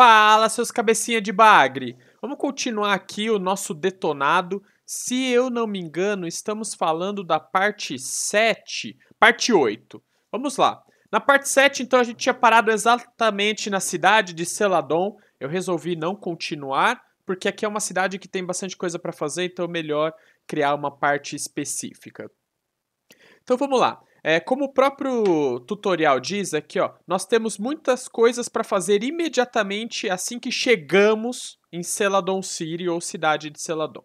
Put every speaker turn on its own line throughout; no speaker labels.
Fala, seus cabecinha de bagre! Vamos continuar aqui o nosso detonado. Se eu não me engano, estamos falando da parte 7, parte 8. Vamos lá. Na parte 7, então, a gente tinha parado exatamente na cidade de Seladon. Eu resolvi não continuar, porque aqui é uma cidade que tem bastante coisa para fazer, então é melhor criar uma parte específica. Então vamos lá. É, como o próprio tutorial diz aqui, ó, nós temos muitas coisas para fazer imediatamente assim que chegamos em Seladon City ou cidade de Seladon.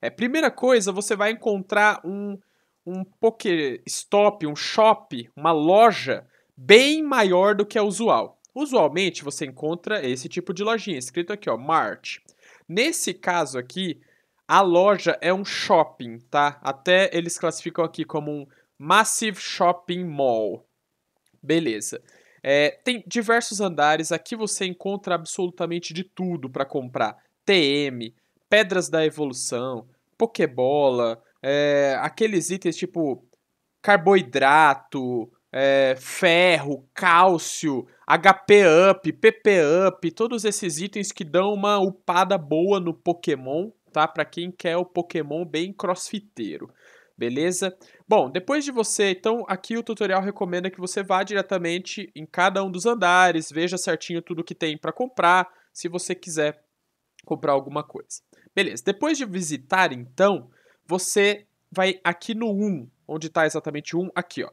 É, primeira coisa, você vai encontrar um, um Pokéstop, um shop, uma loja bem maior do que é usual. Usualmente você encontra esse tipo de lojinha, escrito aqui, ó, Mart. Nesse caso aqui, a loja é um shopping, tá? Até eles classificam aqui como um Massive Shopping Mall. Beleza. É, tem diversos andares, aqui você encontra absolutamente de tudo para comprar: TM, Pedras da Evolução, Pokébola, é, aqueles itens tipo carboidrato, é, ferro, cálcio, HP up, PP up, todos esses itens que dão uma upada boa no Pokémon, tá? Para quem quer o Pokémon bem crossfiteiro beleza? Bom, depois de você, então aqui o tutorial recomenda que você vá diretamente em cada um dos andares, veja certinho tudo que tem para comprar, se você quiser comprar alguma coisa. Beleza, depois de visitar, então, você vai aqui no 1, onde está exatamente 1, aqui, ó.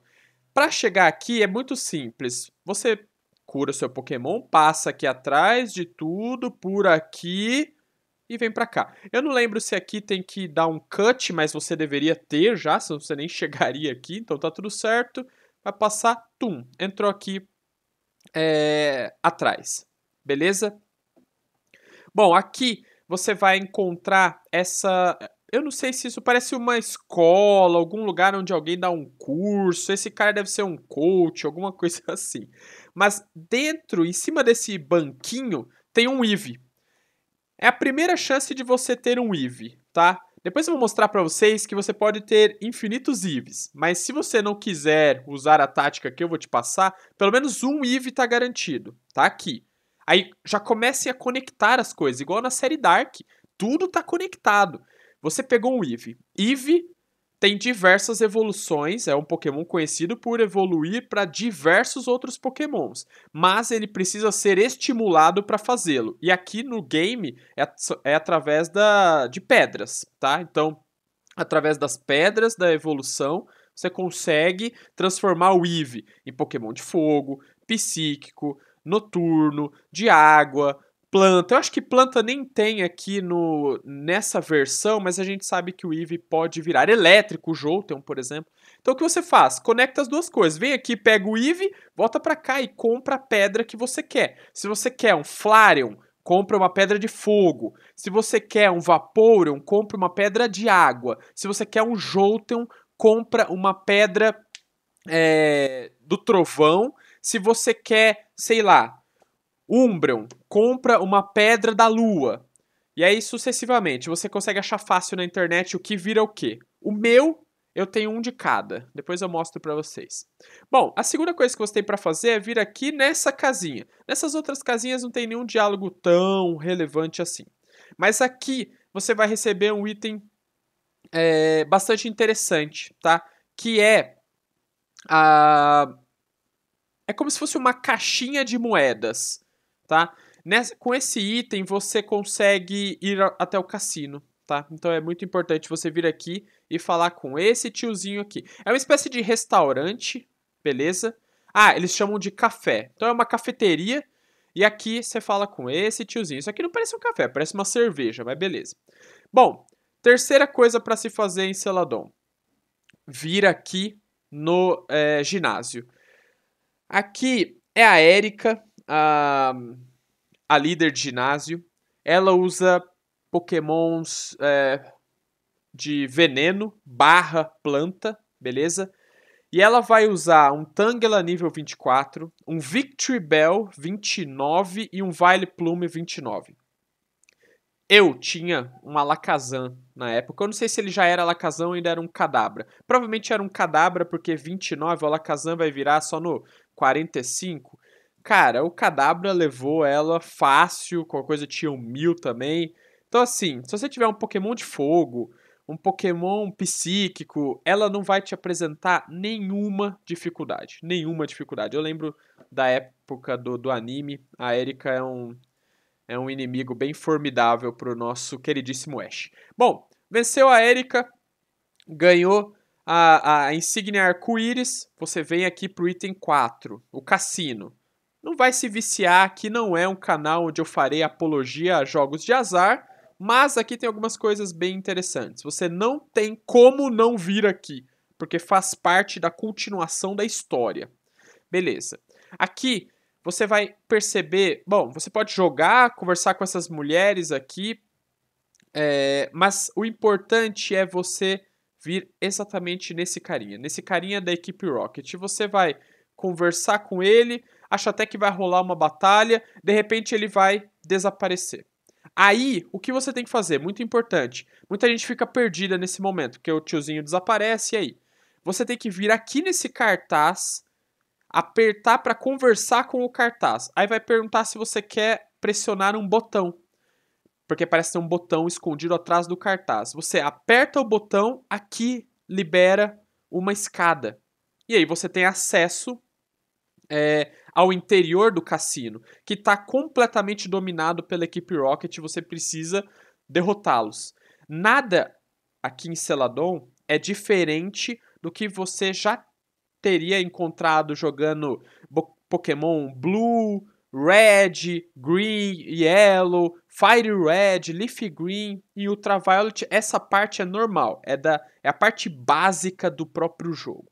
Para chegar aqui é muito simples, você cura o seu Pokémon, passa aqui atrás de tudo, por aqui, e vem para cá. Eu não lembro se aqui tem que dar um cut, mas você deveria ter já, senão você nem chegaria aqui, então tá tudo certo. Vai passar, tum, entrou aqui é, atrás, beleza? Bom, aqui você vai encontrar essa... Eu não sei se isso parece uma escola, algum lugar onde alguém dá um curso, esse cara deve ser um coach, alguma coisa assim. Mas dentro, em cima desse banquinho, tem um IV, é a primeira chance de você ter um IV, tá? Depois eu vou mostrar para vocês que você pode ter infinitos IVs, mas se você não quiser usar a tática que eu vou te passar, pelo menos um IV está garantido, tá aqui. Aí já comecem a conectar as coisas, igual na série Dark, tudo está conectado. Você pegou um IV. IV tem diversas evoluções, é um Pokémon conhecido por evoluir para diversos outros Pokémons, mas ele precisa ser estimulado para fazê-lo. E aqui no game é, é através da, de pedras, tá? Então, através das pedras da evolução, você consegue transformar o Eevee em Pokémon de fogo, psíquico, noturno, de água, planta. Eu acho que planta nem tem aqui no nessa versão, mas a gente sabe que o Eve pode virar elétrico, o Jolteon, por exemplo. Então o que você faz? Conecta as duas coisas. Vem aqui, pega o Eve, volta para cá e compra a pedra que você quer. Se você quer um Flareon, compra uma pedra de fogo. Se você quer um Vaporeon, compra uma pedra de água. Se você quer um Jolteon, compra uma pedra é, do trovão. Se você quer, sei lá, Umbreon compra uma pedra da lua. E aí, sucessivamente, você consegue achar fácil na internet o que vira o que. O meu, eu tenho um de cada. Depois eu mostro para vocês. Bom, a segunda coisa que você tem para fazer é vir aqui nessa casinha. Nessas outras casinhas não tem nenhum diálogo tão relevante assim. Mas aqui você vai receber um item é, bastante interessante, tá? Que é a... É como se fosse uma caixinha de moedas tá? Nessa, com esse item você consegue ir a, até o cassino, tá? Então é muito importante você vir aqui e falar com esse tiozinho aqui. É uma espécie de restaurante, beleza? Ah, eles chamam de café. Então é uma cafeteria e aqui você fala com esse tiozinho. Isso aqui não parece um café, parece uma cerveja, mas beleza. Bom, terceira coisa para se fazer em Celadon. Vir aqui no é, ginásio. Aqui é a Érica, a, a líder de ginásio. Ela usa pokémons é, de veneno barra planta, beleza? E ela vai usar um Tangela nível 24, um Victory Bell 29 e um Vile Plume 29. Eu tinha uma Alakazam na época. Eu não sei se ele já era Alakazam ou ainda era um Cadabra. Provavelmente era um Cadabra, porque 29 o Alakazam vai virar só no 45. Cara, o Cadabra levou ela fácil, a coisa tinha um Mil também. Então, assim, se você tiver um Pokémon de fogo, um Pokémon psíquico, ela não vai te apresentar nenhuma dificuldade. Nenhuma dificuldade. Eu lembro da época do, do anime, a Erika é um, é um inimigo bem formidável pro nosso queridíssimo Ash. Bom, venceu a Erika, ganhou a, a insígnia arco-íris. Você vem aqui pro item 4, o cassino não vai se viciar, que não é um canal onde eu farei apologia a jogos de azar, mas aqui tem algumas coisas bem interessantes. Você não tem como não vir aqui, porque faz parte da continuação da história. Beleza. Aqui você vai perceber, bom, você pode jogar, conversar com essas mulheres aqui, é, mas o importante é você vir exatamente nesse carinha, nesse carinha da equipe Rocket. Você vai conversar com ele, acha até que vai rolar uma batalha, de repente ele vai desaparecer. Aí, o que você tem que fazer? Muito importante. Muita gente fica perdida nesse momento, porque o tiozinho desaparece e aí. Você tem que vir aqui nesse cartaz, apertar para conversar com o cartaz. Aí vai perguntar se você quer pressionar um botão. Porque parece ter um botão escondido atrás do cartaz. Você aperta o botão, aqui libera uma escada. E aí você tem acesso é, ao interior do cassino, que está completamente dominado pela equipe Rocket. Você precisa derrotá-los. Nada aqui em Celadon é diferente do que você já teria encontrado jogando Pokémon Blue, Red, Green, Yellow, Fire Red, Leaf Green e Ultraviolet. Essa parte é normal, é, da, é a parte básica do próprio jogo.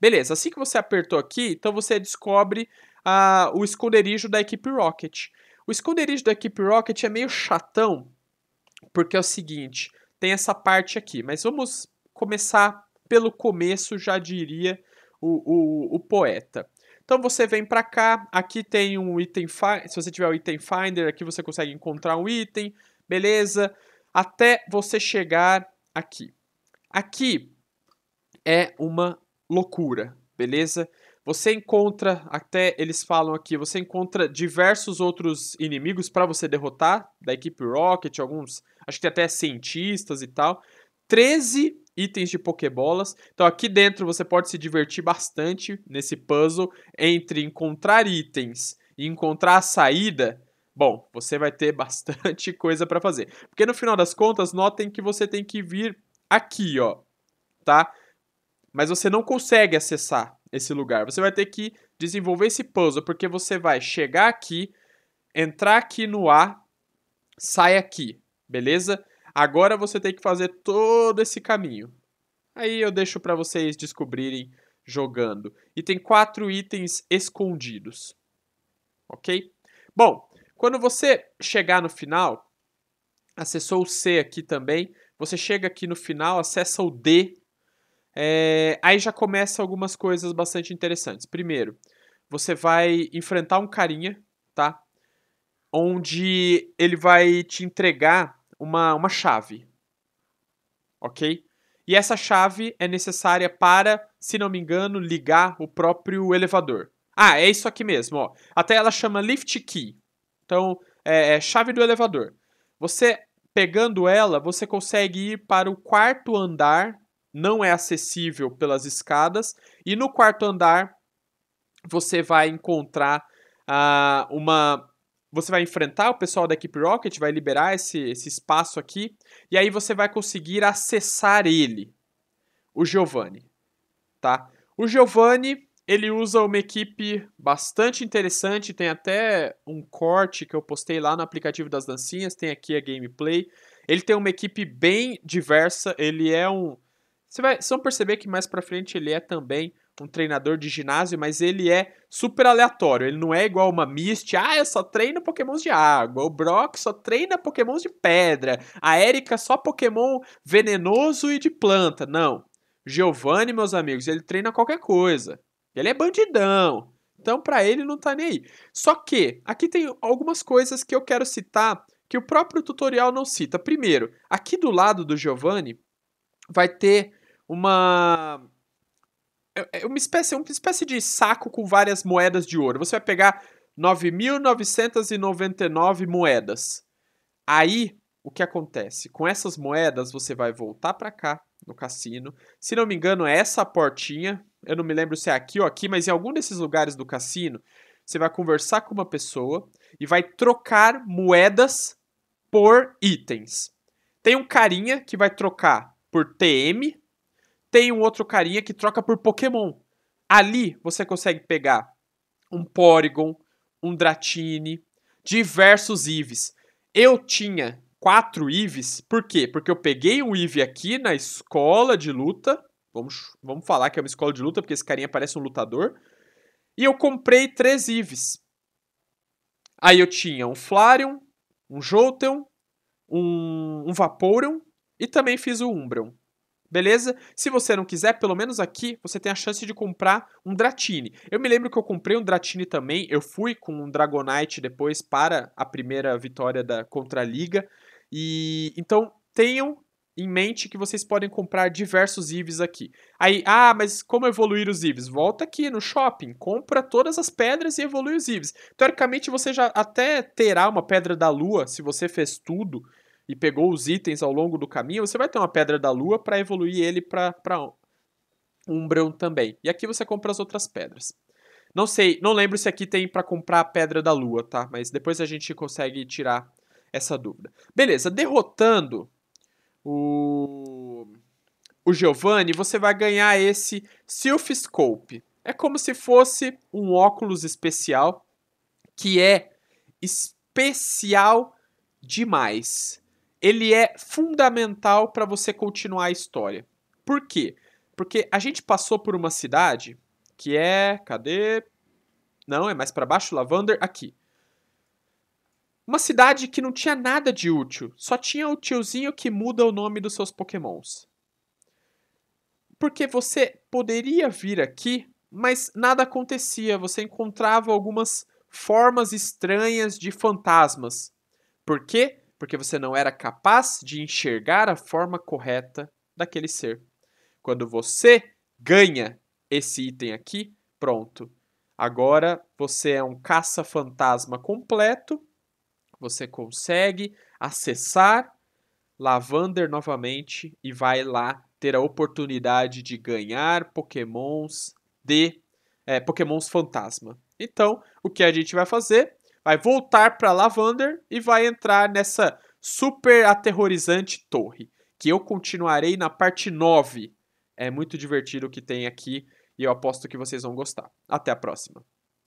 Beleza, assim que você apertou aqui, então você descobre a, o esconderijo da equipe Rocket. O esconderijo da equipe Rocket é meio chatão, porque é o seguinte, tem essa parte aqui, mas vamos começar pelo começo, já diria o, o, o poeta. Então você vem para cá, aqui tem um item, se você tiver o item finder, aqui você consegue encontrar um item, beleza? Até você chegar aqui. Aqui é uma loucura, beleza? Você encontra, até eles falam aqui, você encontra diversos outros inimigos para você derrotar, da equipe Rocket, alguns, acho que até cientistas e tal. 13 itens de pokebolas. Então aqui dentro você pode se divertir bastante nesse puzzle entre encontrar itens e encontrar a saída. Bom, você vai ter bastante coisa para fazer. Porque no final das contas, notem que você tem que vir aqui, ó, tá? Mas você não consegue acessar esse lugar. Você vai ter que desenvolver esse puzzle, porque você vai chegar aqui, entrar aqui no A, sai aqui, beleza? Agora você tem que fazer todo esse caminho. Aí eu deixo para vocês descobrirem jogando. E tem quatro itens escondidos, ok? Bom, quando você chegar no final, acessou o C aqui também, você chega aqui no final, acessa o D é, aí já começa algumas coisas bastante interessantes. Primeiro, você vai enfrentar um carinha, tá? Onde ele vai te entregar uma, uma chave, ok? E essa chave é necessária para, se não me engano, ligar o próprio elevador. Ah, é isso aqui mesmo, ó. Até ela chama lift key. Então, é, é chave do elevador. Você pegando ela, você consegue ir para o quarto andar não é acessível pelas escadas. E no quarto andar você vai encontrar ah, uma. Você vai enfrentar o pessoal da equipe Rocket, vai liberar esse, esse espaço aqui, e aí você vai conseguir acessar ele, o Giovanni. Tá? O Giovanni ele usa uma equipe bastante interessante, tem até um corte que eu postei lá no aplicativo das dancinhas, tem aqui a gameplay. Ele tem uma equipe bem diversa, ele é um você vai só perceber que mais pra frente ele é também um treinador de ginásio, mas ele é super aleatório. Ele não é igual uma Mist, ah, eu só treino pokémons de água. O Brock só treina pokémons de pedra. A Erika só pokémon venenoso e de planta. Não. Giovanni, meus amigos, ele treina qualquer coisa. Ele é bandidão. Então, para ele não tá nem aí. Só que aqui tem algumas coisas que eu quero citar que o próprio tutorial não cita. Primeiro, aqui do lado do Giovanni vai ter uma é, é uma espécie, uma espécie de saco com várias moedas de ouro. Você vai pegar 9.999 moedas. Aí, o que acontece? Com essas moedas, você vai voltar para cá, no cassino. Se não me engano, é essa portinha. Eu não me lembro se é aqui ou aqui, mas em algum desses lugares do cassino, você vai conversar com uma pessoa e vai trocar moedas por itens. Tem um carinha que vai trocar por TM, tem um outro carinha que troca por Pokémon. Ali você consegue pegar um Porygon, um Dratini, diversos Ives. Eu tinha quatro Ives, por quê? Porque eu peguei um Ive aqui na escola de luta. Vamos, vamos falar que é uma escola de luta, porque esse carinha parece um lutador. E eu comprei três Ives. Aí eu tinha um Flareon, um Jolteon, um, um Vaporeon e também fiz o Umbreon beleza? Se você não quiser, pelo menos aqui você tem a chance de comprar um Dratini. Eu me lembro que eu comprei um Dratini também, eu fui com um Dragonite depois para a primeira vitória da contra a Liga. E então tenham em mente que vocês podem comprar diversos IVs aqui. Aí, ah, mas como evoluir os IVs? Volta aqui no shopping, compra todas as pedras e evolui os IVs. Teoricamente, você já até terá uma pedra da lua se você fez tudo e pegou os itens ao longo do caminho, você vai ter uma pedra da lua para evoluir ele para Umbreon também. E aqui você compra as outras pedras. Não sei, não lembro se aqui tem para comprar a pedra da lua, tá? Mas depois a gente consegue tirar essa dúvida. Beleza, derrotando o, o Giovanni, você vai ganhar esse silph Scope. É como se fosse um óculos especial que é especial demais ele é fundamental para você continuar a história. Por quê? Porque a gente passou por uma cidade que é, cadê? Não, é mais para baixo, Lavander, aqui. Uma cidade que não tinha nada de útil, só tinha o tiozinho que muda o nome dos seus pokémons. Porque você poderia vir aqui, mas nada acontecia, você encontrava algumas formas estranhas de fantasmas. Por quê? porque você não era capaz de enxergar a forma correta daquele ser. Quando você ganha esse item aqui, pronto. Agora você é um caça-fantasma completo. Você consegue acessar Lavander novamente e vai lá ter a oportunidade de ganhar Pokémons de é, Pokémons fantasma. Então, o que a gente vai fazer vai voltar para Lavander e vai entrar nessa super aterrorizante torre, que eu continuarei na parte 9. É muito divertido o que tem aqui e eu aposto que vocês vão gostar. Até a próxima.